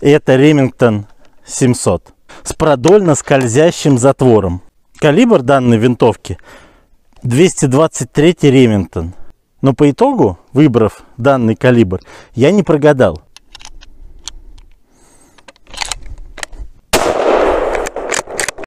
Это Remington 700 с продольно скользящим затвором. Калибр данной винтовки 223 Remington. Но по итогу, выбрав данный калибр, я не прогадал.